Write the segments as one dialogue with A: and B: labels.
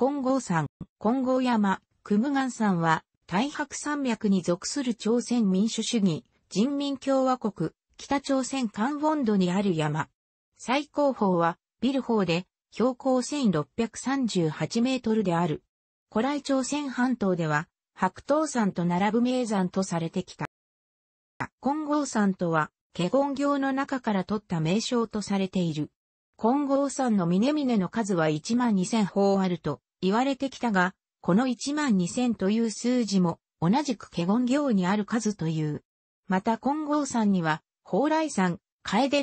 A: 金剛山、金剛山、クムガン山は、太白山脈に属する朝鮮民主主義、人民共和国、北朝鮮関温度にある山。最高峰は、ビル峰で、標高1638メートルである。古来朝鮮半島では、白刀山と並ぶ名山とされてきた。金剛山とは、華厳行の中から取った名称とされている。金剛山の峰々の数は1万2000方あると言われてきたが、この1万2000という数字も同じく華厳行にある数という。また金剛山には、蓬莱山、楓武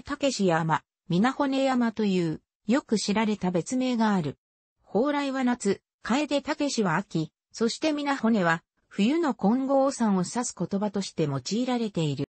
A: 山、水骨山という、よく知られた別名がある。蓬莱は夏、楓武は秋、そして水骨は、冬の金剛山を指す言葉として用いられている。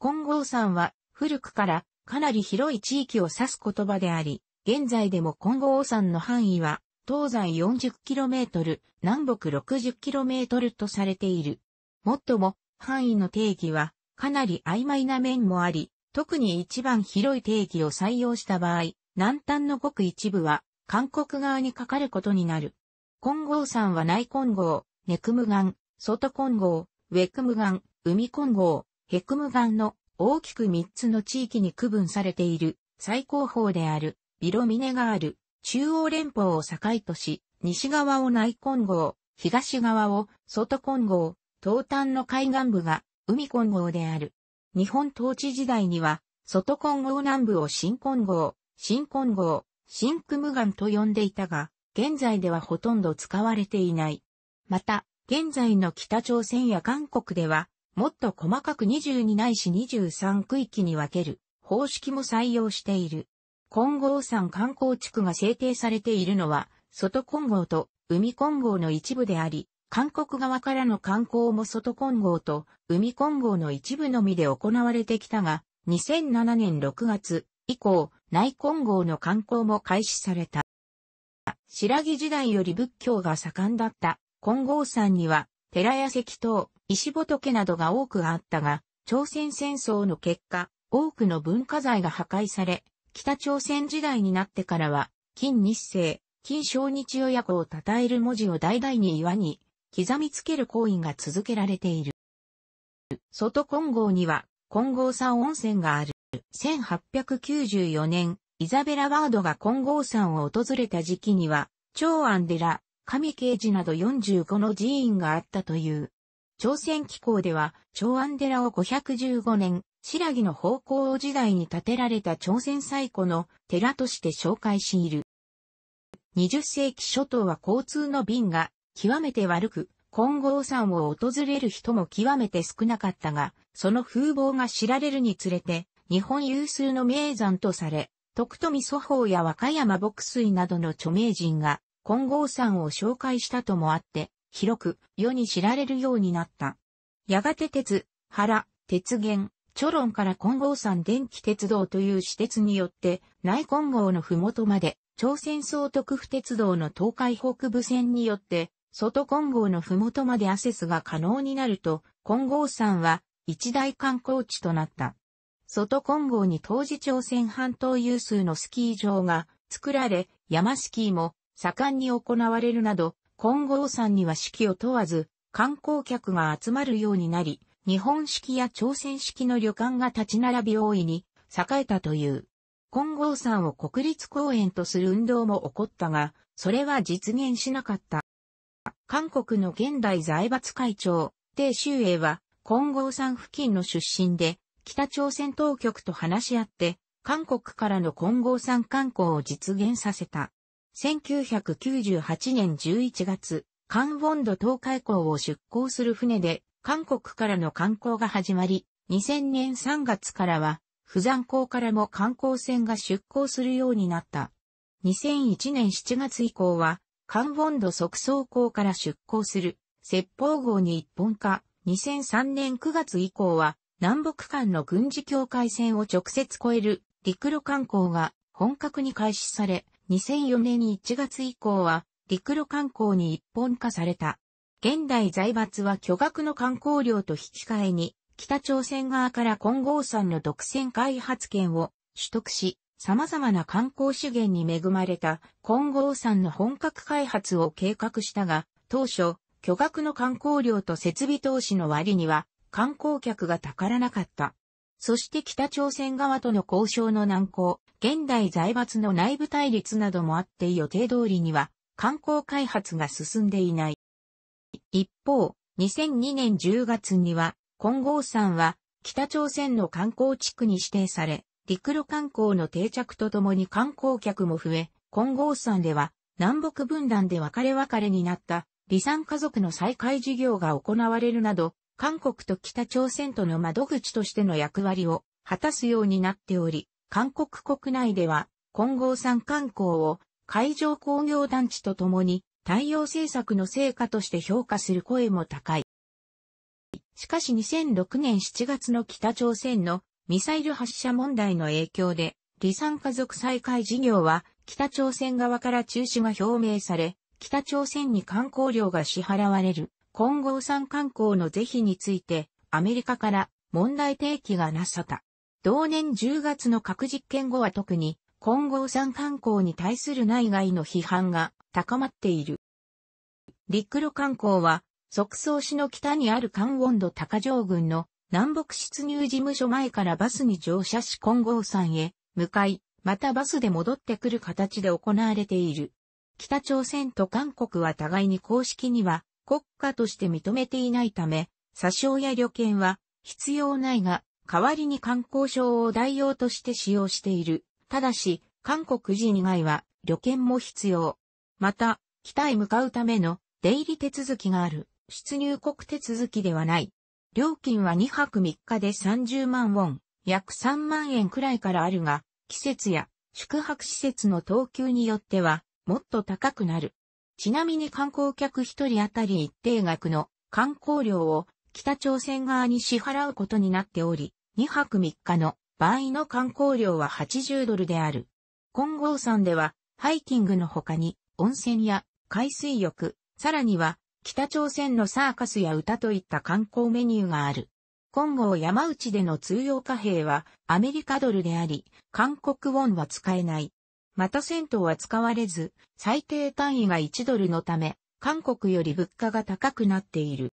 A: 金剛山は、古くからかなり広い地域を指す言葉であり、現在でも金剛山の範囲は東西 40km、南北 60km とされている。もっとも、範囲の定義は、かなり曖昧な面もあり、特に一番広い定義を採用した場合、南端のごく一部は、韓国側にかかることになる。金剛山は内金剛、ネクム岩、外金剛、ウェクム岩、海金剛、ヘクム岩の大きく3つの地域に区分されている最高峰であるビロミネがある。中央連邦を境とし、西側を内混合、東側を外混合、東端の海岸部が海混合である。日本統治時代には、外混合南部を新混合、新混合、新クムガンと呼んでいたが、現在ではほとんど使われていない。また、現在の北朝鮮や韓国では、もっと細かく22ないし23区域に分ける方式も採用している。金剛山観光地区が制定されているのは、外金剛と海金剛の一部であり、韓国側からの観光も外金剛と海金剛の一部のみで行われてきたが、2007年6月以降、内金剛の観光も開始された。白木時代より仏教が盛んだった金剛山には、寺や石塔、石仏などが多くあったが、朝鮮戦争の結果、多くの文化財が破壊され、北朝鮮時代になってからは、金日成、金正日親子を称える文字を代々に岩に刻みつける行為が続けられている。外金剛には、金剛山温泉がある。1894年、イザベラ・ワードが金剛山を訪れた時期には、長安寺、神刑寺など45の寺院があったという。朝鮮紀行では、長安寺を515年、白木の方向時代に建てられた朝鮮最古の寺として紹介している。20世紀初頭は交通の便が極めて悪く、金剛山を訪れる人も極めて少なかったが、その風貌が知られるにつれて、日本有数の名山とされ、徳富祖宝や和歌山牧水などの著名人が金剛山を紹介したともあって、広く世に知られるようになった。やがて鉄、原、鉄源、チョロンから金剛山電気鉄道という私鉄によって、内金剛のふもとまで、朝鮮総督府鉄道の東海北部線によって、外金剛のふもとまでアセスが可能になると、金剛山は一大観光地となった。外金剛に当時朝鮮半島有数のスキー場が作られ、山スキーも盛んに行われるなど、金剛山には四季を問わず、観光客が集まるようになり、日本式や朝鮮式の旅館が立ち並び大いに栄えたという。金剛山を国立公園とする運動も起こったが、それは実現しなかった。韓国の現代財閥会長、鄭秀英は、金剛山付近の出身で、北朝鮮当局と話し合って、韓国からの金剛山観光を実現させた。1998年11月、カンボンド東海港を出港する船で韓国からの観光が始まり、2000年3月からは、釜山港からも観光船が出港するようになった。2001年7月以降は、カンウォンド即走港から出港する、説法号に一本化。2003年9月以降は、南北間の軍事境界線を直接越える陸路観光が本格に開始され、2004年1月以降は陸路観光に一本化された。現代財閥は巨額の観光料と引き換えに、北朝鮮側から金剛山の独占開発権を取得し、様々な観光資源に恵まれた金剛山の本格開発を計画したが、当初、巨額の観光料と設備投資の割には、観光客がたからなかった。そして北朝鮮側との交渉の難航、現代財閥の内部対立などもあって予定通りには観光開発が進んでいない。一方、2002年10月には、金剛山は北朝鮮の観光地区に指定され、陸路観光の定着とともに観光客も増え、金剛山では南北分断で別れ別れになった離散家族の再会事業が行われるなど、韓国と北朝鮮との窓口としての役割を果たすようになっており、韓国国内では金剛山観光を海上工業団地とともに太陽政策の成果として評価する声も高い。しかし2006年7月の北朝鮮のミサイル発射問題の影響で、離散家族再開事業は北朝鮮側から中止が表明され、北朝鮮に観光料が支払われる混合産観光の是非についてアメリカから問題提起がなさた。同年10月の核実験後は特に金剛山観光に対する内外の批判が高まっている。陸路観光は、即走市の北にある関温度高城郡の南北出入事務所前からバスに乗車し金剛山へ向かい、またバスで戻ってくる形で行われている。北朝鮮と韓国は互いに公式には国家として認めていないため、詐称や旅券は必要ないが、代わりに観光省を代用として使用している。ただし、韓国人以外は旅券も必要。また、北へ向かうための出入り手続きがある、出入国手続きではない。料金は2泊3日で30万ウォン、約3万円くらいからあるが、季節や宿泊施設の等級によっては、もっと高くなる。ちなみに観光客1人当たり一定額の観光料を北朝鮮側に支払うことになっており、2泊3日の場合の観光料は80ドルである。金剛山では、ハイキングの他に、温泉や海水浴、さらには、北朝鮮のサーカスや歌といった観光メニューがある。今後山内での通用貨幣はアメリカドルであり、韓国ウォンは使えない。また銭湯は使われず、最低単位が1ドルのため、韓国より物価が高くなっている。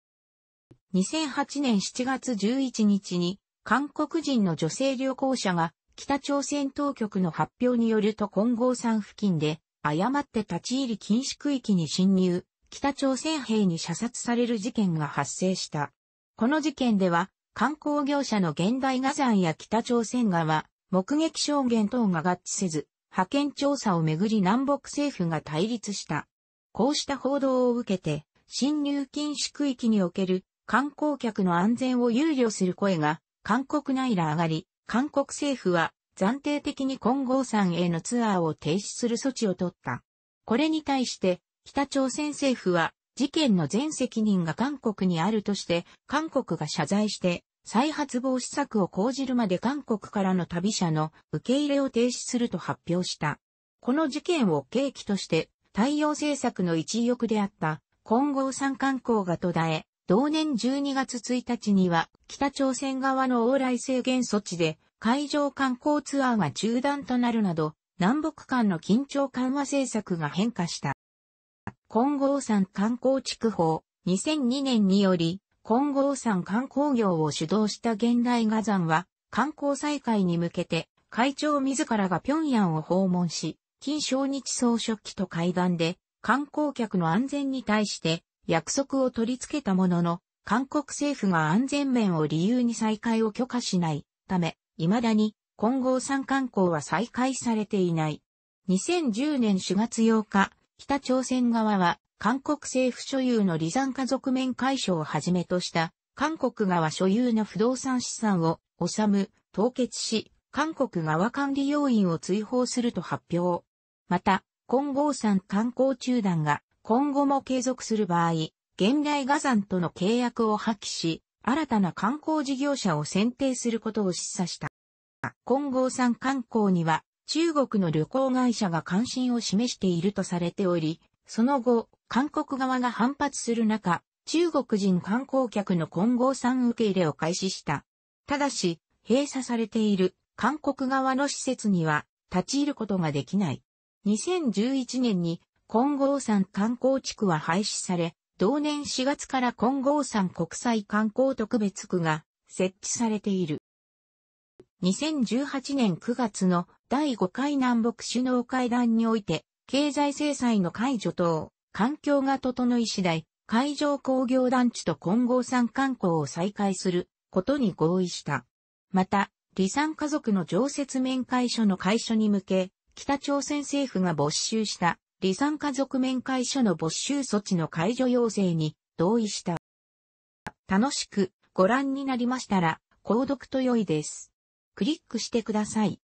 A: 2008年7月11日に韓国人の女性旅行者が北朝鮮当局の発表によると金剛山付近で誤って立ち入り禁止区域に侵入、北朝鮮兵に射殺される事件が発生した。この事件では観光業者の現代画山や北朝鮮側、目撃証言等が合致せず、派遣調査をめぐり南北政府が対立した。こうした報道を受けて、侵入禁止区域における観光客の安全を憂慮する声が韓国内ら上がり、韓国政府は暫定的に金剛山へのツアーを停止する措置を取った。これに対して、北朝鮮政府は事件の全責任が韓国にあるとして、韓国が謝罪して、再発防止策を講じるまで韓国からの旅者の受け入れを停止すると発表した。この事件を契機として、太陽政策の一翼であった、金剛山観光が途絶え、同年12月1日には北朝鮮側の往来制限措置で海上観光ツアーが中断となるなど南北間の緊張緩和政策が変化した。金剛山観光地区法2002年により金剛山観光業を主導した現代画山は観光再開に向けて会長自らが平壌を訪問し、金正日総書記と会談で観光客の安全に対して約束を取り付けたものの、韓国政府が安全面を理由に再開を許可しないため、未だに混合産観光は再開されていない。2010年4月8日、北朝鮮側は韓国政府所有の離山家族面解消をはじめとした韓国側所有の不動産資産を収む、凍結し、韓国側管理要員を追放すると発表。また、混合産観光中断が今後も継続する場合、現代画山との契約を破棄し、新たな観光事業者を選定することを示唆した。金剛山観光には中国の旅行会社が関心を示しているとされており、その後、韓国側が反発する中、中国人観光客の金剛山受け入れを開始した。ただし、閉鎖されている韓国側の施設には立ち入ることができない。2011年に金剛山観光地区は廃止され、同年4月から金剛山国際観光特別区が設置されている。2018年9月の第5回南北首脳会談において、経済制裁の解除等、環境が整い次第、海上工業団地と金剛山観光を再開することに合意した。また、離散家族の常設面会所の解消に向け、北朝鮮政府が没収した離散家族面会所の没収措置の解除要請に同意した。楽しくご覧になりましたら、購読と良いです。クリックしてください。